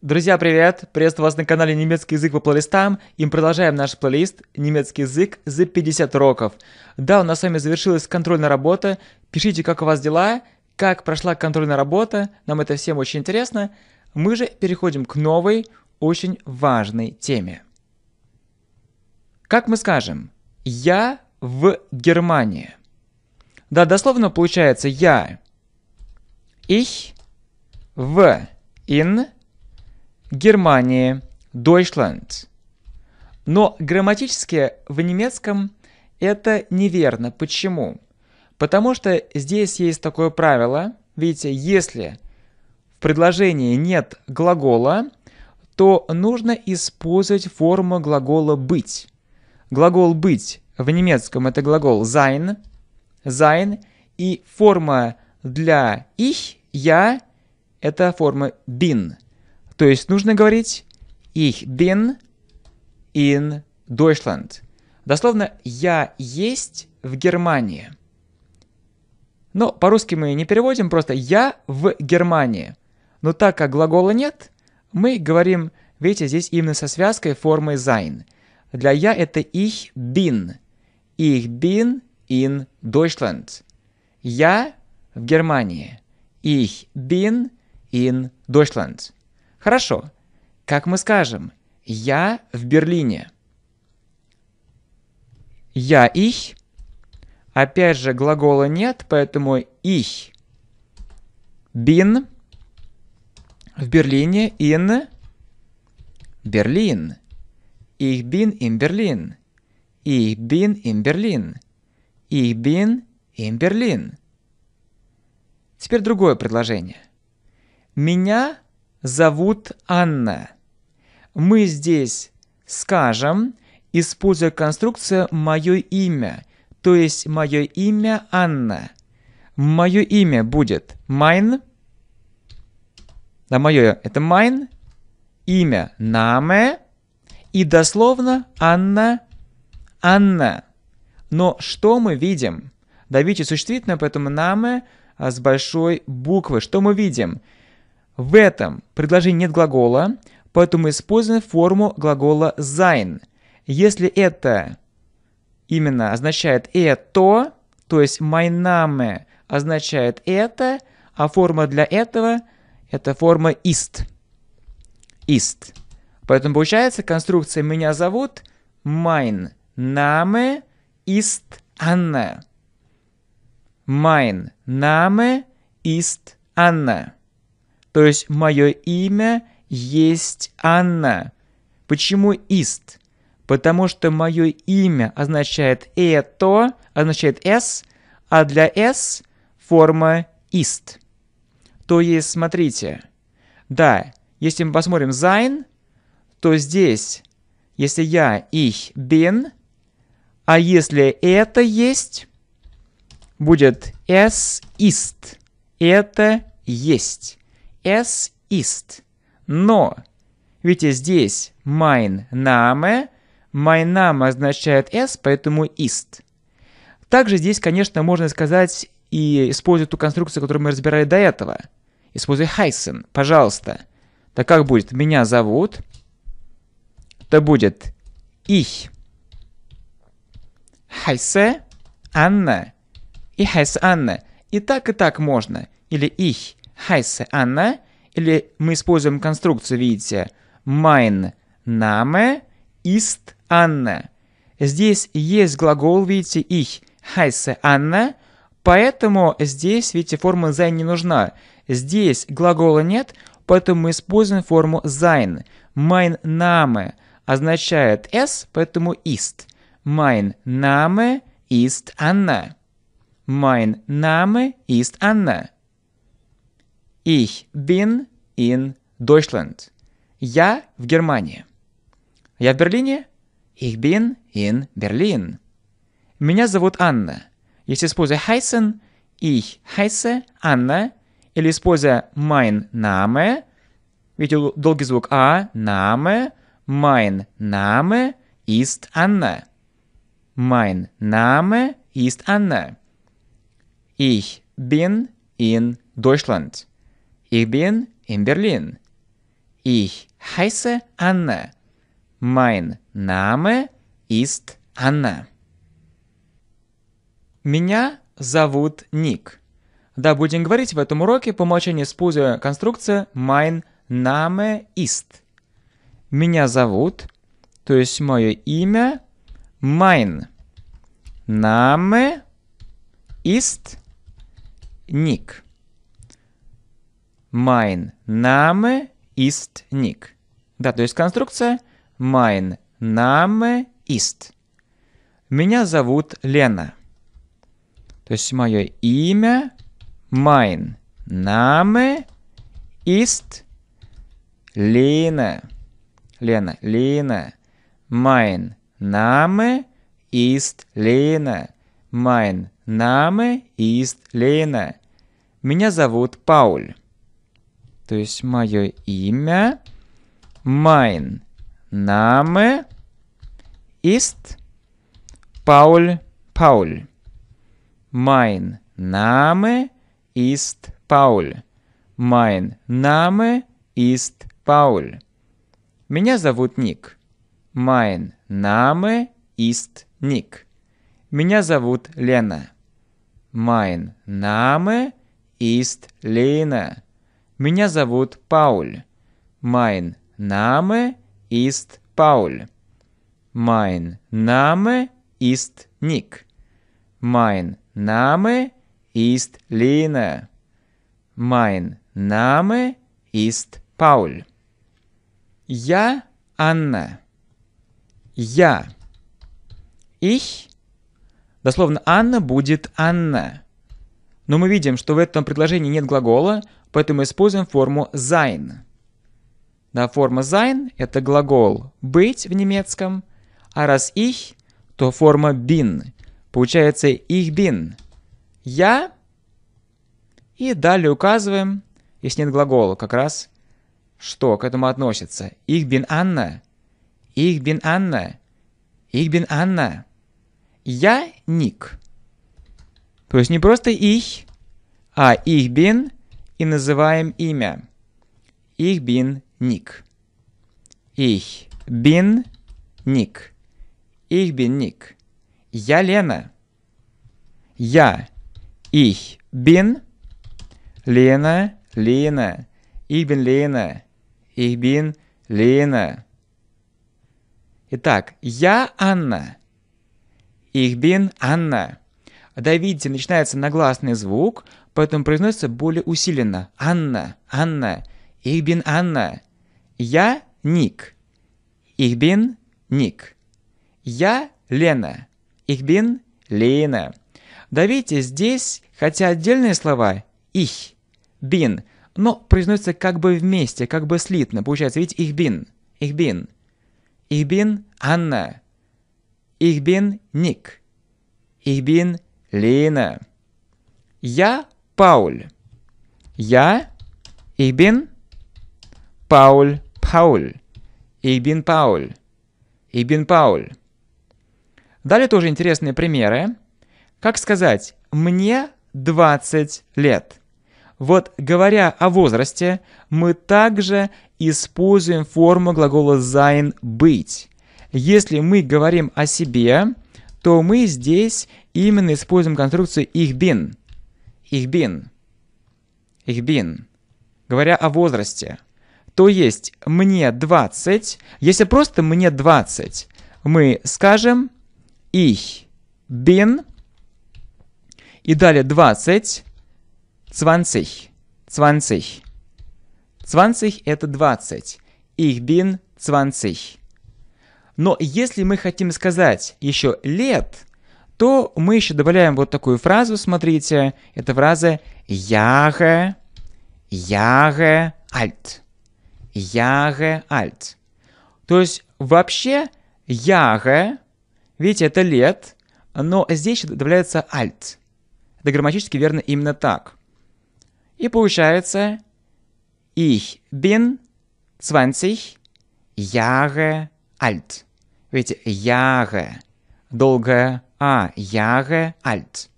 Друзья, привет! Приветствую вас на канале Немецкий язык по плейлистам и мы продолжаем наш плейлист «Немецкий язык за 50 уроков». Да, у нас с вами завершилась контрольная работа. Пишите, как у вас дела, как прошла контрольная работа, нам это всем очень интересно. Мы же переходим к новой, очень важной теме. Как мы скажем «Я в Германии». Да, дословно получается «Я». Ich в in Германия, Deutschland. Но грамматически в немецком это неверно. Почему? Потому что здесь есть такое правило. Видите, если в предложении нет глагола, то нужно использовать форму глагола «быть». Глагол «быть» в немецком это глагол sein, sein, и форма для ich, я, это форма bin. То есть нужно говорить «Ich bin in Deutschland». Дословно «я есть в Германии». Но по-русски мы не переводим, просто «я в Германии». Но так как глагола нет, мы говорим, видите, здесь именно со связкой формы sein. Для «я» это «ich bin». «Ich bin in Deutschland». «Я в Германии». «Ich bin in Deutschland». Хорошо. Как мы скажем, я в Берлине. Я их. Опять же, глагола нет, поэтому их. Bin в Берлине in Берлин. Их bin in Берлин. Их bin in Берлин. Их bin in Берлин. Теперь другое предложение. Меня зовут Анна. Мы здесь скажем, используя конструкцию «моё имя», то есть «моё имя Анна». Мое имя будет «mein», да, мое это «mein», имя «name», и дословно «Анна», «Анна». Но что мы видим? Давите существительное, поэтому «name» с большой буквы. Что мы видим? В этом предложении нет глагола, поэтому используем форму глагола sein. Если это именно означает «это», то есть «my name» означает «это», а форма для этого – это форма «ist». «ist». Поэтому получается конструкция «меня зовут» – «mein name ist Anna». «Mein name ist Anna». То есть мое имя есть Анна. Почему «ист»? Потому что мое имя означает «это», означает «с», а для «с» форма «ист». То есть, смотрите, да, если мы посмотрим «sein», то здесь, если я «ich bin», а если это есть, будет s ist», «это есть» es ist. Но. видите, здесь mein Name. Mein Name означает s, поэтому ist. Также здесь, конечно, можно сказать и использовать ту конструкцию, которую мы разбирали до этого. Используй heißen, пожалуйста. Так как будет? Меня зовут. Это будет ich heiße Анна и heiße Анна. И так, и так можно. Или ich Хайсе она, или мы используем конструкцию, видите, mein Name ist Anna. Здесь есть глагол, видите, ich, heiße Anna, поэтому здесь, видите, форма sein не нужна. Здесь глагола нет, поэтому мы используем форму sein. Mein Name означает s, поэтому ist. Mein Name ist Anna. Mein Name ist Anna. Ich bin in Deutschland. Я в Германии. Я в Берлине. Ich bin in Berlin. Меня зовут Анна. Если используя heißen, ich heiße Анна, или используя mein Name, видите долгий звук А, Name, mein Name ist Anna. Mein Name ist Anna. Ich bin in Deutschland. Ich bin in Berlin. Ich heiße Anna. Mein Name ist Anna. Меня зовут Ник. Да, будем говорить в этом уроке по умолчанию используя конструкцию mein Name ist. Меня зовут, то есть мое имя, mein Name ist Ник. Mein Name ist Nick. Да, то есть конструкция Mein Name ist. Меня зовут Лена. То есть мое имя Mein Name ist Лена. Лена, Лена. Mein Name ist Лена. Mein Name ist Лена. Меня зовут Пауль. То есть мое имя, mein Name ist Paul Paul. Mein Name ist Paul. Mein Name ist Paul. Меня зовут Ник. Mein Name ist Ник. Меня зовут Лена. Mein Name ist Lena. Меня зовут Пауль. Майн Наме ист Пауль. Майн Наме ист Ник. Майн Наме ист Лина. Майн Наме ист Пауль. Я Анна. Я. Их. Дословно Анна будет Анна. Но мы видим, что в этом предложении нет глагола, поэтому используем форму sein. Да, форма sein – это глагол «быть» в немецком, а раз «ich», то форма «bin». Получается «ich bin» – «я», и далее указываем, если нет глагола, как раз что к этому относится. «Ich bin Anna», «ich bin Anna», «ich bin Anna». «Я Ник». То есть не просто их, а их бин и называем имя. Их бин ник. Их бин ник. Их бин ник. Я Лена. Я. Их бин. Лена. Лена. их bin Лена. их bin Лена. Итак, я Анна. их bin Анна. Когда, видите, начинается нагласный звук, поэтому произносится более усиленно. Анна, Анна, ich bin Анна. Я Ник. Ich bin Ник. Я Лена. Ich bin Лена. Да видите, здесь, хотя отдельные слова их, бин, но произносится как бы вместе, как бы слитно. Получается, видите, их бин, их бин, их бин Анна. их бин Ник. их бин Лина. Я Пауль. Я Ибн Пауль Пауль. Ибн Пауль. Ибн Пауль. Далее тоже интересные примеры. Как сказать «мне 20 лет»? Вот говоря о возрасте, мы также используем форму глагола sein быть. Если мы говорим о себе, то мы здесь именно используем конструкцию их bin». их bin». их bin». Говоря о возрасте. То есть «мне 20». Если просто «мне 20», мы скажем их bin» и далее 20, 20, 20. 20 это 20. их bin 20». Но если мы хотим сказать еще лет, то мы еще добавляем вот такую фразу, смотрите, это фраза «яге», «яге альт», «яге альт». То есть вообще «яге», видите, это «лет», но здесь добавляется «альт». Это грамматически верно именно так. И получается «ich bin 20 Jahre alt». Ведь яге. Долгое а, яге, альт.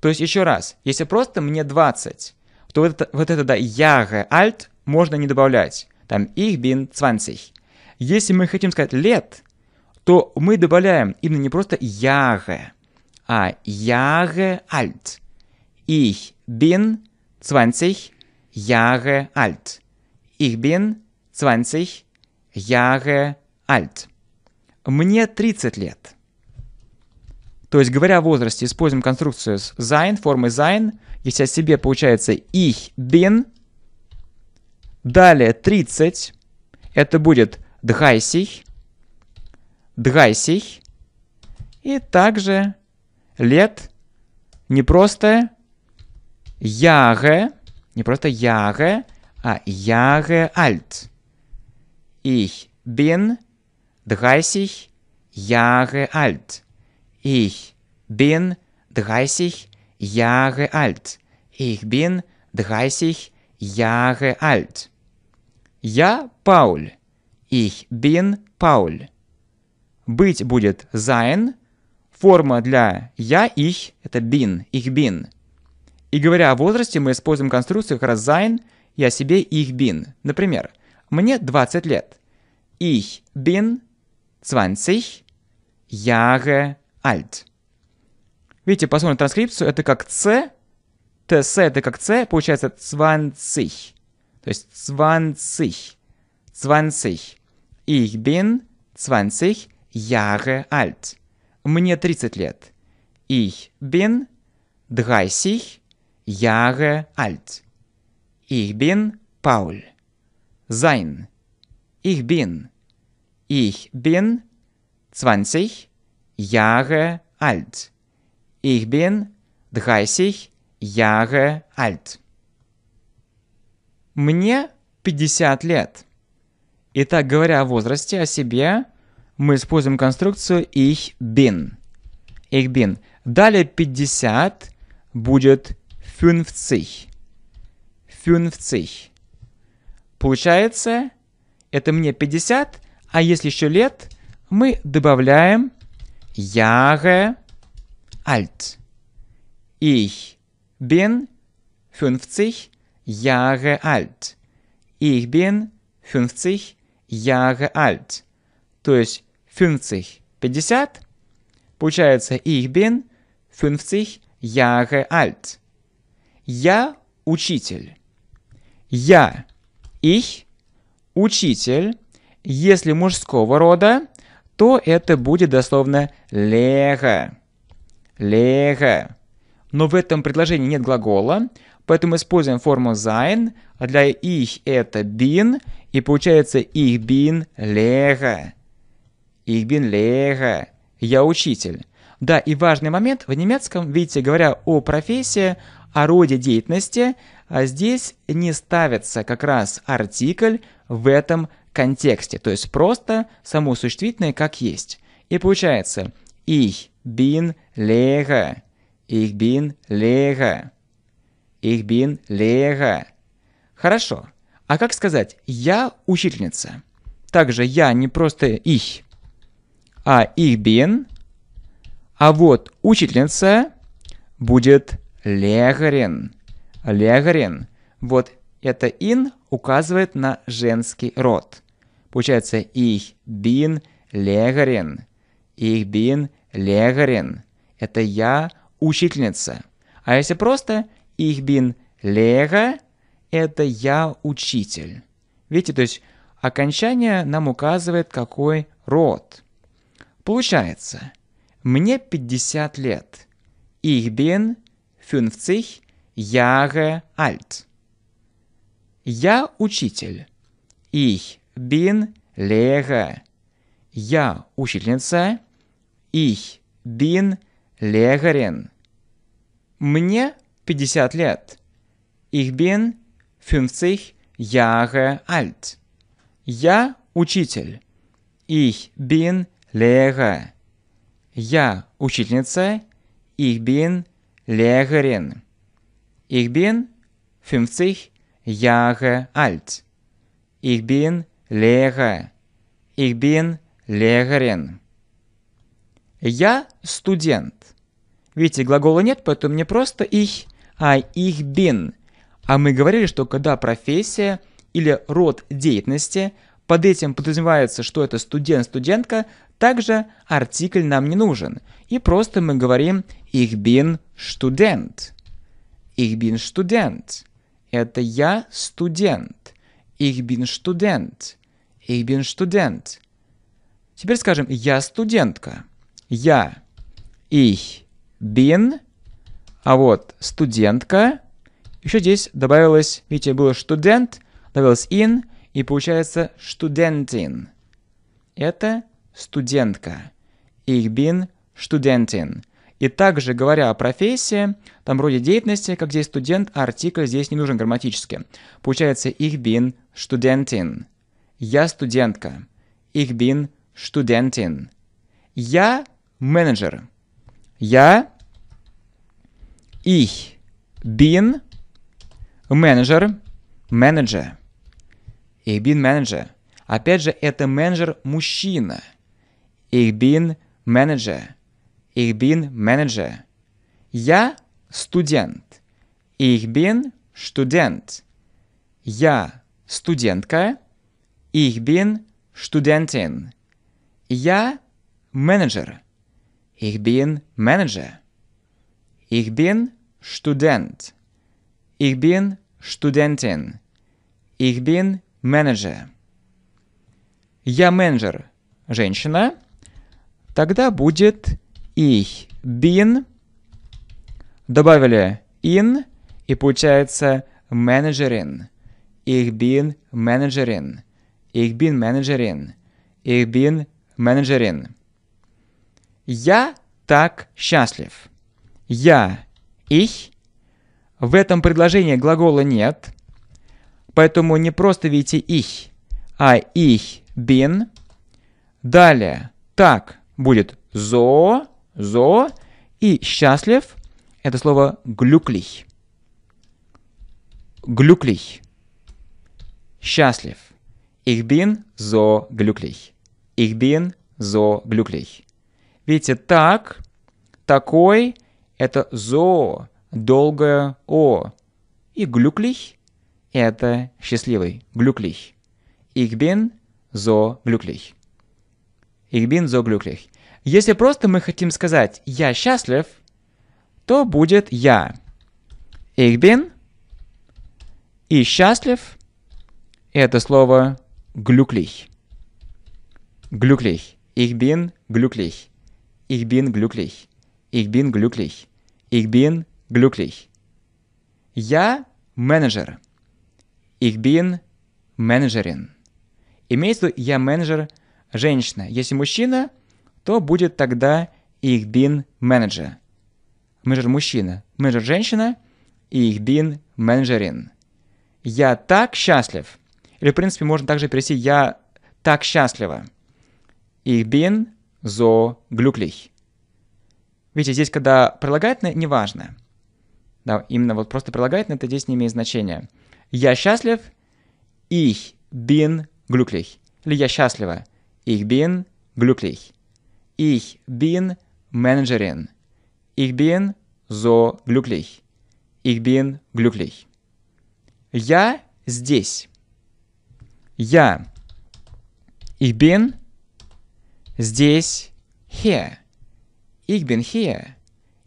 То есть еще раз, если просто мне 20, то вот это, вот это да, яге, альт можно не добавлять. Там их бин 20. Если мы хотим сказать лет, то мы добавляем именно не просто яге, а яге, альт. Их бин 20 Jahre alt. Ich bin 20 Jahre alt. Мне 30 лет. То есть, говоря о возрасте, используем конструкцию с sein, формы sein. Если о себе получается ich bin. Далее 30. Это будет дхайсих. Дхайсих. И также лет не просто Jahre, не просто Jahre, а Jahre alt. Ich bin 30 Jahre alt. Ich bin 30 Jahre alt. Ich bin 30 Jahre alt. Я Пауль. Ich bin Paul. Быть будет sein. Форма для я, ich – это bin, ich bin. И говоря о возрасте, мы используем конструкцию как раз sein, я себе, ich bin. Например, мне 20 лет. Ich bin 20 Jahre alt. Видите, посмотрим транскрипцию, это как С, ТС это как С, получается 20. То есть 20. 20. Ich bin 20 Jahre alt. Мне 30 лет. Ich bin 30 Jahre alt. Ich bin Paul. Sein. Ich bin Ich bin 20 Jahre alt. Ich bin 30 Jahre alt. Мне 50 лет. Итак, говоря о возрасте, о себе, мы используем конструкцию ich bin. Ich bin. Далее 50 будет 50. 50. Получается, это мне 50, а если еще лет, мы добавляем Jahre alt. Ich bin 50 Jahre alt. Ich bin 50 Jahre alt. То есть 50, 50. Получается ich bin 50 Jahre alt. Я учитель. Я, ich, учитель, если мужского рода, то это будет дословно лего. Лего. Но в этом предложении нет глагола, поэтому используем форму sein, а для их это bin, и получается их bin лего. Их bin лего. Я учитель. Да, и важный момент, в немецком, видите, говоря о профессии, о роде деятельности, а здесь не ставится как раз артикль в этом контексте, то есть просто само существительное как есть. И получается «ich bin Lehrer», «ich bin Lehrer», «ich bin Lehrer». Хорошо. А как сказать «я учительница»? Также «я» не просто «ich», а «ich bin», а вот «учительница» будет «легарин». «Легарин». Вот это in указывает на женский род. Получается их бин Легарин». их бин Легарин». Это «я учительница». А если просто их бин Лега», это «я учитель». Видите, то есть окончание нам указывает, какой род. Получается, мне 50 лет. Их бин 50 Jahre alt. Я учитель. их bin Лега. Я учительница. Ich bin Легарен. Мне 50 лет. Ich bin 50 Jahre alt. Я учитель. Ich bin Лега. Я учительница. Ich bin Легарен. Ich bin 50 Jahre alt. Ich bin Лега Ich bin Legerin. Я студент. Видите, глагола нет, поэтому мне просто их а ich bin. А мы говорили, что когда профессия или род деятельности, под этим подразумевается, что это студент-студентка, также артикль нам не нужен. И просто мы говорим ich bin студент. Ich bin студент. Это я студент. Ich bin Student. Ich bin Student. Теперь скажем «я студентка». «Я» ich bin, а вот студентка. Еще здесь добавилось, видите, было студент, добавилось in, и получается студентин. Это студентка. Ich bin студентин. И также, говоря о профессии, там вроде деятельности, как здесь студент, а артикль здесь не нужен грамматически. Получается, ich bin студентин. Я студентка. Ich bin Studentin. Я менеджер. Я ich bin менеджер. Менеджер. Ich bin менеджер. Опять же, это менеджер мужчина. Ich bin менеджер. Ich bin менеджер. Я студент. Ich bin студент. Я студентка. Ich bin Studentin. Я менеджер. Ich bin Manager. Ich bin Student. Ich bin Studentin. Ich bin Manager. Я менеджер. Женщина. Тогда будет ich bin. Добавили in и получается менеджерин. Ich bin менеджерин. Ik bin менеджерин. Ich bin менеджерин. Я так счастлив. Я, их. В этом предложении глагола нет, поэтому не просто видите их, а их бин. Далее, так будет зо, зо и счастлив. Это слово глюклих. Глюклих. Счастлив. Ich bin so glücklich. Ich bin so glücklich. Видите, так, такой – это so, долгое о. И glücklich – это счастливый, glücklich. Ich bin so glücklich. Ich bin so glücklich. Если просто мы хотим сказать «я счастлив», то будет «я». Ich bin и «счастлив» – это слово glücklich. Glücklich. Ich bin glücklich. Ich bin glücklich. Ich bin glücklich. Ich bin glücklich. Я менеджер. Ich bin менеджерин. Имеется в виду я менеджер женщина. Если мужчина, то будет тогда ich bin менеджер. Менеджер мужчина, менеджер женщина, ich bin менеджерин. Я так счастлив. Или, в принципе, можно также перейти «я так счастлива». «Ich bin so glücklich». Видите, здесь, когда прилагательное, неважно. Да, именно вот просто прилагательное, это здесь не имеет значения. «Я счастлив», «ich bin glücklich». Или «я счастлива», «ich bin glücklich». «Ich bin Managerin». «Ich bin so glücklich». «Ich bin glücklich». «Я здесь». Я. Ich bin здесь here. Ich bin here.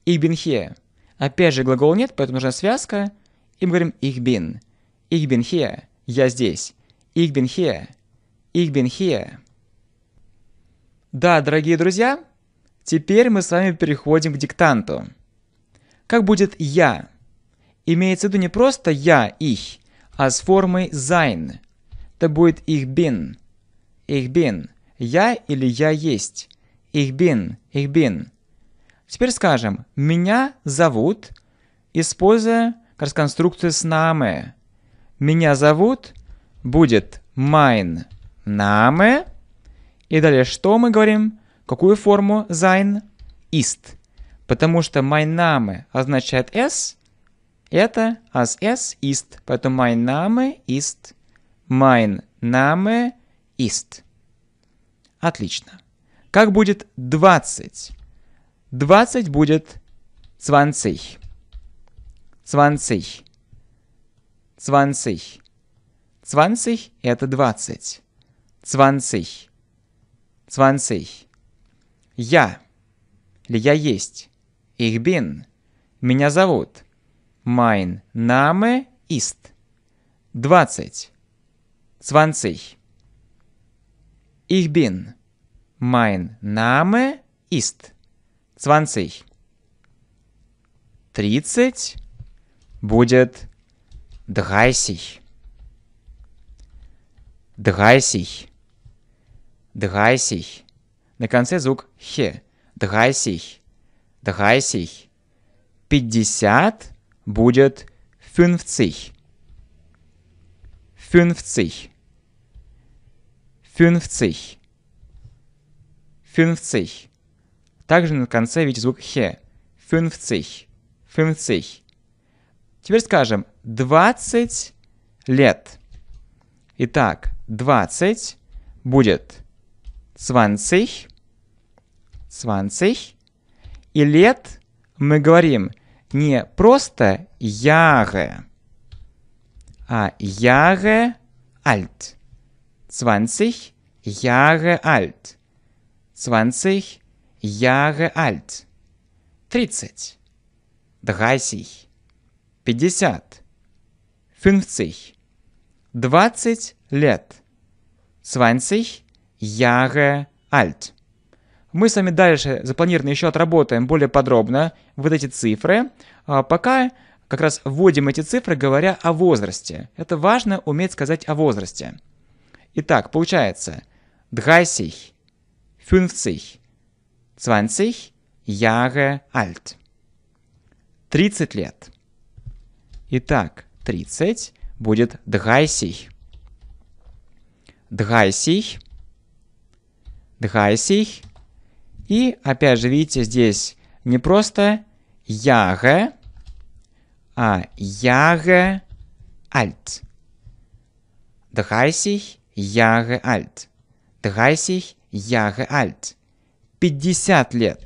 Ich bin here. Опять же глагола нет, поэтому нужна связка. И мы говорим ich bin. Ich bin here. Я здесь. Ich bin here Ich bin here Да, дорогие друзья, теперь мы с вами переходим к диктанту. Как будет «я»? Имеется в виду не просто «я», «их», а с формой «sein». Это будет «их бин». «Их бин» – «я» или «я есть». «Их бин», «их бин». Теперь скажем «меня зовут», используя конструкцию с нами. «Меня зовут» будет «mein name». И далее что мы говорим? Какую форму «sein»? «ist». Потому что «mein name» означает «s», это «as s ist», поэтому «mein name ist». Mein Name ist. Отлично. Как будет 20? 20 будет 20. 20. 20. 20 это 20. 20. 20. Я. Или я есть. Их бин. Меня зовут. Mein Name ist. 20. 20. Ich bin. Mein Name ist. 20. 30 будет 30. 30. 30. На конце звук хе. 30. 30. 50 будет 50. 50. 50. 50. Также на конце видите звук «хе». 50. 50. Теперь скажем 20 лет. Итак, 20 будет 20. 20. И лет мы говорим не просто яре, а яре альт. 20 Jahre alt. 20 Jahre alt. 30. 30. 50. 50. 20 лет. 20 Jahre alt. Мы с вами дальше запланированно еще отработаем более подробно вот эти цифры. А пока как раз вводим эти цифры, говоря о возрасте. Это важно уметь сказать о возрасте. Итак, получается 30, 50, 20 Jahre alt. 30 лет. Итак, 30 будет 30. 30. 30. И опять же, видите, здесь не просто Jahre, а Jahre alt. 30 Jahre alt. 30 Jahre alt. 50 лет.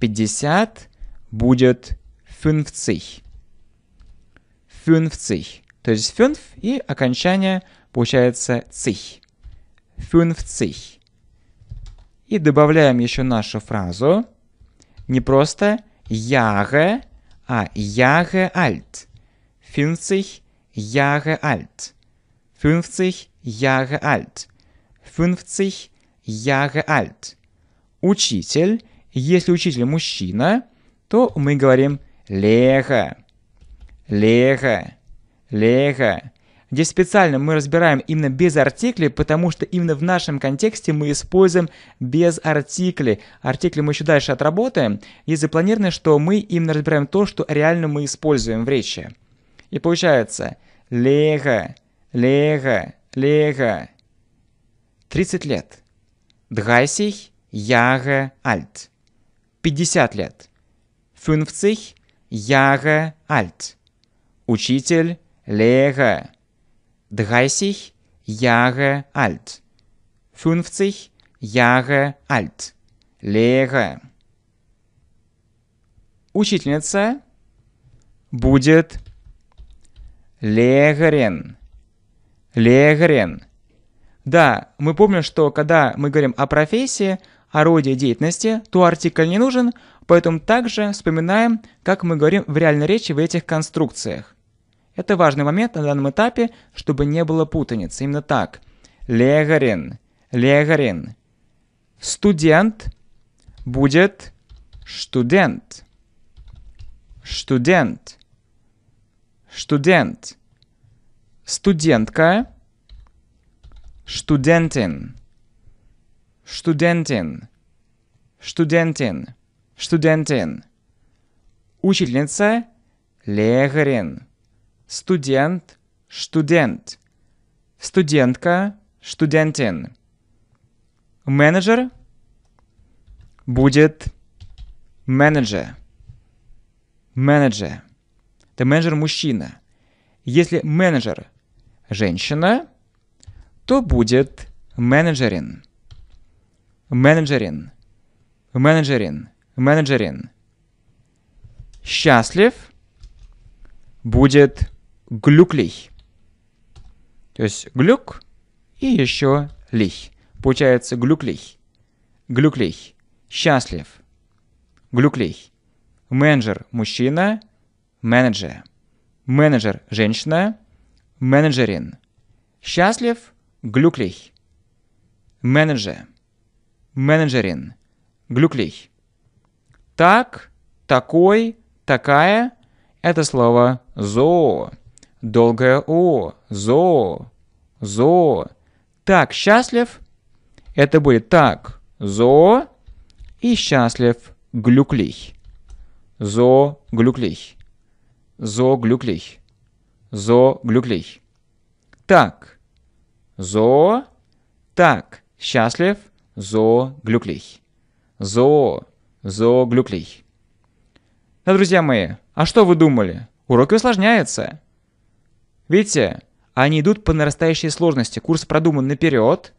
50 будет 50. 50. То есть 5 и окончание получается цих. 50. И добавляем еще нашу фразу. Не просто Jahre, а Jahre alt, 50 Jahre alt, 50 Jahre alt. 50 Jahre alt. Учитель. Если учитель мужчина, то мы говорим Леха. Леха. Леха. Здесь специально мы разбираем именно без артикля, потому что именно в нашем контексте мы используем без артикля. Артикли мы еще дальше отработаем. И запланировано, что мы именно разбираем то, что реально мы используем в речи. И получается «лега», «лега», лега. 30 лет. Дгайсих яге альт. 50 лет. Фюнфцих яге альт. Учитель лега. Дгайсих яге альт. 50 Jahre alt. Лега. Учительница будет Легарен. Легрен. Да, мы помним, что когда мы говорим о профессии, о роде деятельности, то артикль не нужен, поэтому также вспоминаем, как мы говорим в реальной речи в этих конструкциях. Это важный момент на данном этапе, чтобы не было путаницы. Именно так. Легарин. Легарин. Студент будет студент. Студент. Студент. Студентка. Студентин. Студентин. Студентин. Студентин. Учительница. Легарин. Студент. Студент. Студентка. Студентин. Менеджер. Будет менеджер. Менеджер. Это менеджер мужчина. Если менеджер женщина, то будет менеджерин. Менеджерин. Менеджерин. Менеджерин. Счастлив будет глюклей. То есть глюк и еще лих. Получается глюклей. Глюклей. Счастлив. Глюклей. Менеджер – мужчина. Менеджер. Менеджер – женщина. Менеджерин. Счастлив, глюклих. Менеджер. Менеджерин. Глюклих. Так, такой, такая – это слово «зо». Долгое «о», «зо», «зо». Так, счастлив – это будет так, «зо» и счастлив, «глюклих». «Зо, глюклих». «Зо, глюклих» зоглюклих. Так. Зо. Так. Счастлив. Зоглюклих. Зо. Зоглюклих. Да, друзья мои, а что вы думали? Уроки усложняются. Видите, они идут по нарастающей сложности. Курс продуман наперед,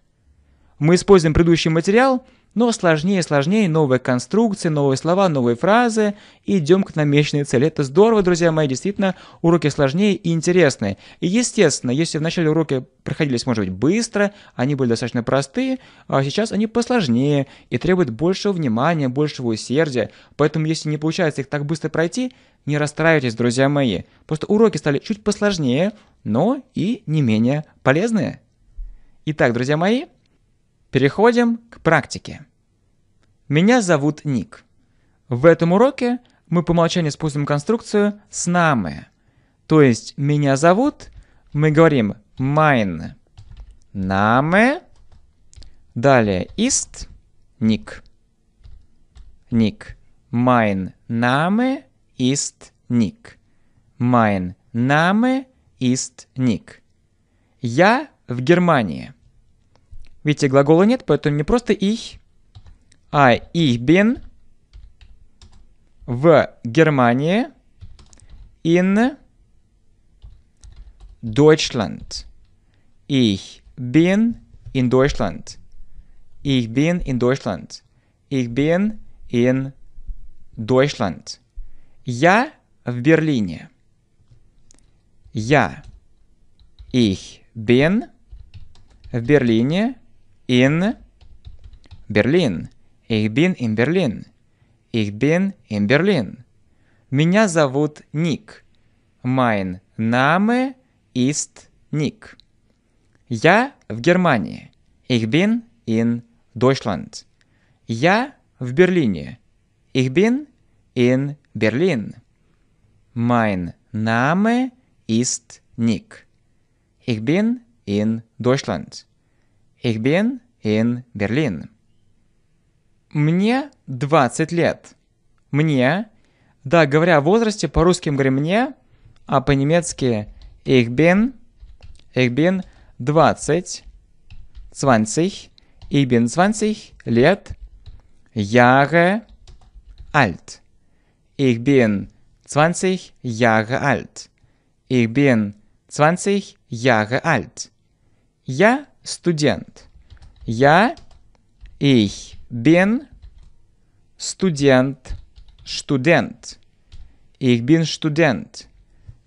мы используем предыдущий материал, но сложнее и сложнее, новые конструкции, новые слова, новые фразы, и идем к намеченной цели. Это здорово, друзья мои, действительно, уроки сложнее и интересные. И естественно, если в начале уроки проходились, может быть, быстро, они были достаточно простые, а сейчас они посложнее и требуют большего внимания, большего усердия. Поэтому, если не получается их так быстро пройти, не расстраивайтесь, друзья мои. Просто уроки стали чуть посложнее, но и не менее полезные. Итак, друзья мои, Переходим к практике. Меня зовут Ник. В этом уроке мы по умолчанию используем конструкцию с нами. То есть «меня зовут» мы говорим «mein», «name», далее «ist», «ник». «Ник», «mein name ist Ник», «mein name ist Ник». «Я в Германии». Видите, глагола нет, поэтому не просто ich, а ich bin в Германии in Deutschland. Ich bin in Deutschland. Ich bin in Deutschland. Ich bin in Deutschland. Я в Берлине. Я. Ich bin в Берлине in Берлин. Ich bin in Berlin. Ich bin in Berlin. Меня зовут Ник. Mein Name ist Ник. Я в Германии. Ich bin in Deutschland. Я в Берлине. Ich bin in Berlin. Mein Name ist Nick. Ich bin in Deutschland. Ich bin in Berlin. Мне 20 лет. Мне, да, говоря о возрасте, по-русски мы говорим «мне», а по-немецки «ich bin», «ich bin 20», 20, «ich bin 20 zwanzig, ich «Jahre alt», «ich bin 20 Jahre alt», «ich bin 20 Jahre alt». Я студент. Я, ich bin Student, Student. Ich bin Student.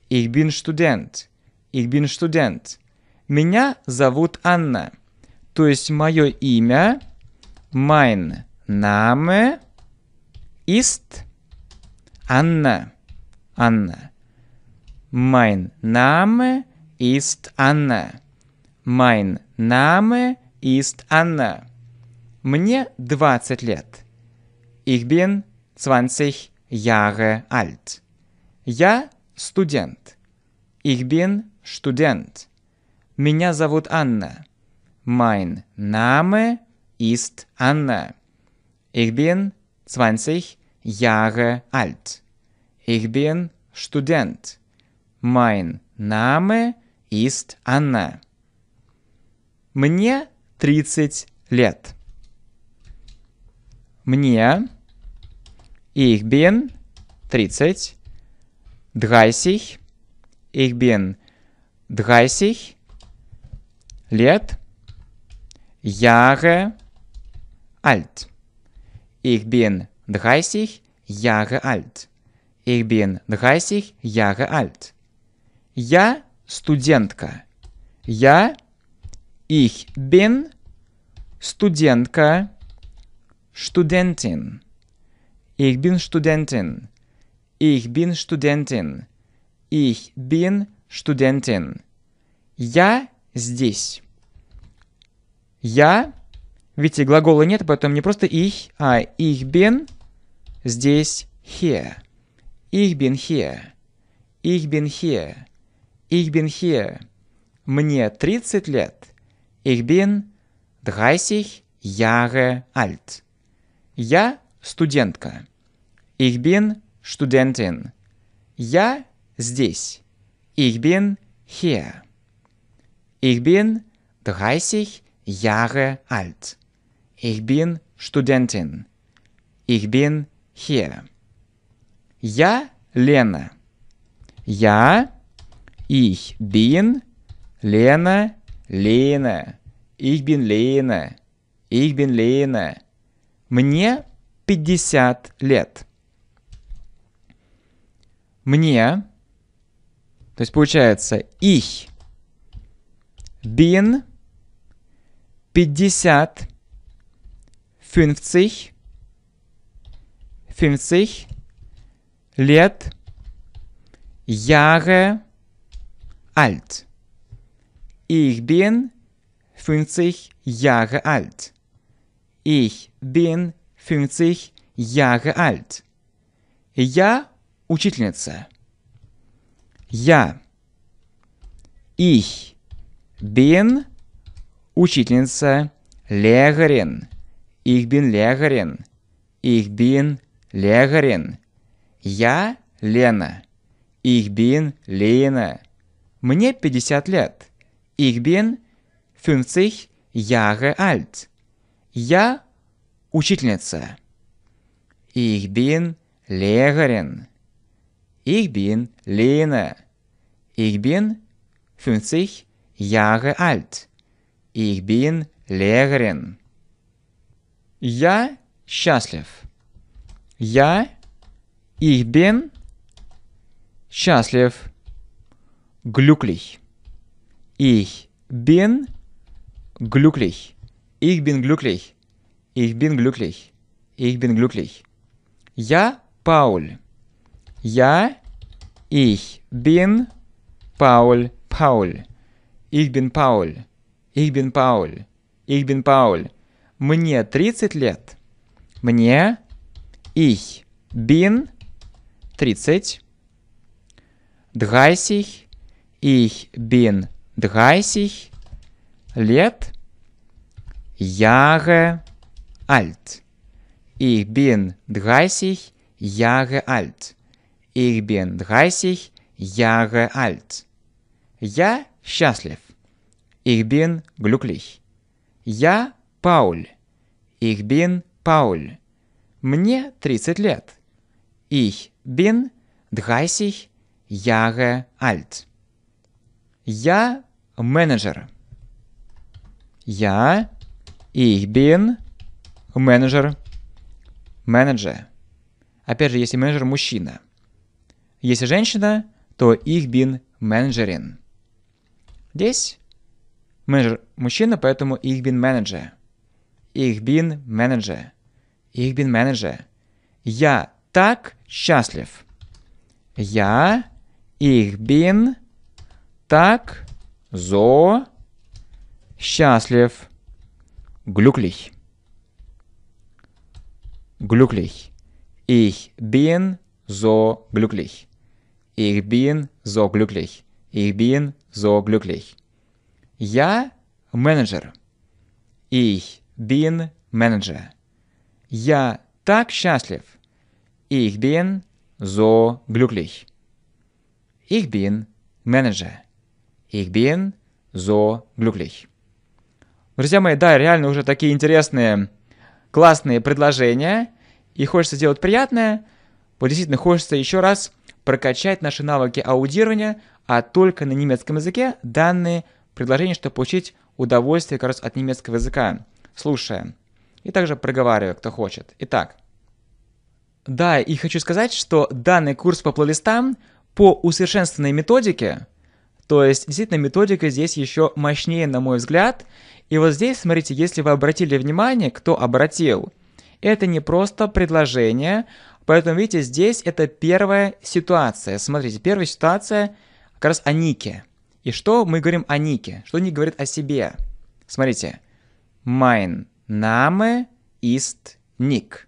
Ich bin Student. Ich bin Student. Меня зовут Анна. То есть мое имя, mein Name ist Анна. Анна. Mein Name ist Anna. Mein Name ist Anna. Мне 20 лет. Ich bin 20 Jahre alt. Я студент. Ich bin Student. Меня зовут Анна. Mein Name ist Anna. Ich bin 20 Jahre alt. Ich bin Student. Mein Name ist Anna. Мне 30 лет. Мне ich bin 30 30 ich bin 30 лет Jahre alt. Ich bin 30 Jahre alt. Ich bin 30 Jahre alt. Я студентка. Я Ich bin студентка, Studentin. Ich bin Studentin. Ich bin Studentin. Ich bin Studentin. Я здесь. Я, видите, глагола нет, поэтому не просто ich, а ich bin здесь here. Ich bin here. Ich bin here. Ich bin here. Мне 30 лет. Ich bin 30 Jahre alt. Я студентка. Ich bin Studentin. Я здесь. Ich bin here. Ich bin 30 Jahre alt. Ich bin Studentin. Ich bin here. Я Лена. Я ich bin Лена Лена, их бин Лена, их бин Лена. Мне 50 лет. Мне, то есть получается их бин 50, 50, 50 лет, Jahre alt. Ich bin 50 Jahre alt. Ich bin 50 Jahre alt. Я учительница. Я. Ich bin учительница Легарин. Ich bin Легарин. Ich bin Легарин. Я Лена. Ich bin Лена. Мне 50 лет. Ich bin 50 Jahre alt. Я учительница. Ich bin Lehrerin. Ich bin Lena. Ich bin 50 Jahre alt. Ich bin Lehrerin. Я счастлив. Я, ich bin счастлив. Glücklich. Ich bin glücklich. Ich bin glücklich. Ich bin glücklich. Ich bin glücklich. Я Пауль. Я ich bin Paul. Paul. Ich bin Paul. Ich bin Paul. Ich bin Paul. Мне 30 лет. Мне ich bin 30. 30. Ich bin 30 лет. Jahre alt. Ich bin 30 Jahre alt. Ich bin 30 Jahre alt. Я счастлив. Ich bin glücklich. Я Пауль. Ich bin Пауль. Мне 30 лет. Ich bin 30 Jahre alt. Я Manager. Ja, ich bin Manager. Manager. Опять же, если менеджер мужчина. Если женщина, то ich bin Managerin. Здесь менеджер мужчина, поэтому ich bin Manager. Ich bin Manager. Ich bin Manager. Я так счастлив. Я, ich bin, так Зо. Счастлив. Глюклих. Глюклих. Ich bin so glücklich. Ich bin so glücklich. Ich bin so glücklich. Я менеджер. Ich bin Manager. Я так счастлив. Ich bin so glücklich. Ich bin Manager. Ich bin so glücklich. Друзья мои, да, реально уже такие интересные, классные предложения. И хочется сделать приятное. Вот действительно хочется еще раз прокачать наши навыки аудирования, а только на немецком языке данные предложения, чтобы получить удовольствие как раз от немецкого языка, слушая. И также проговаривая, кто хочет. Итак, да, и хочу сказать, что данный курс по плейлистам по усовершенствованной методике – то есть, действительно, методика здесь еще мощнее, на мой взгляд. И вот здесь, смотрите, если вы обратили внимание, кто обратил, это не просто предложение, поэтому, видите, здесь это первая ситуация. Смотрите, первая ситуация как раз о Нике. И что мы говорим о Нике? Что Ник говорит о себе? Смотрите. Mein Name ist Nick.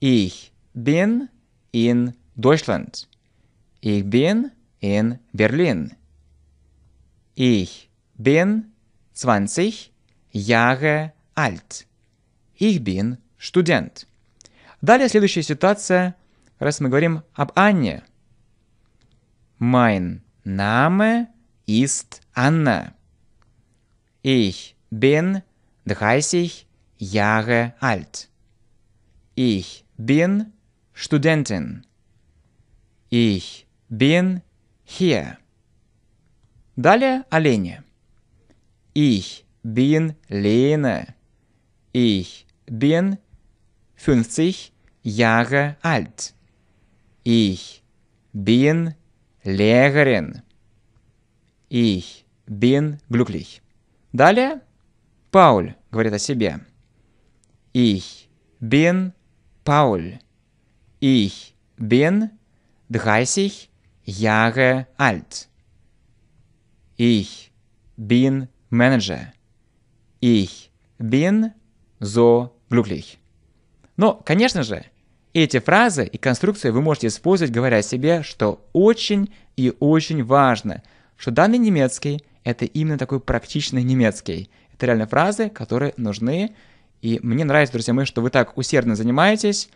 Ich bin in Deutschland. Ich bin in Berlin. Ich bin 20 Jahre alt. Ich bin Student. Далее следующая ситуация, раз мы говорим об Анне. Mein Name ist Anna. Ich bin 30 Jahre alt. Ich bin Studentin. Ich bin hier. Далее олени. Ich bin Lene. Ich bin 50 Jahre alt. Ich bin Lehrerin. Ich bin glücklich. Далее Пауль говорит о себе. Ich bin Paul. Ich bin 30 Jahre alt. Ich bin Manager. Ich bin so glücklich. Но, конечно же, эти фразы и конструкции вы можете использовать, говоря себе, что очень и очень важно, что данный немецкий – это именно такой практичный немецкий. Это реально фразы, которые нужны. И мне нравится, друзья мои, что вы так усердно занимаетесь.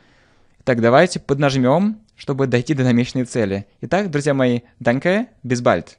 Так давайте поднажмем, чтобы дойти до намеченной цели. Итак, друзья мои, danke, bis bald.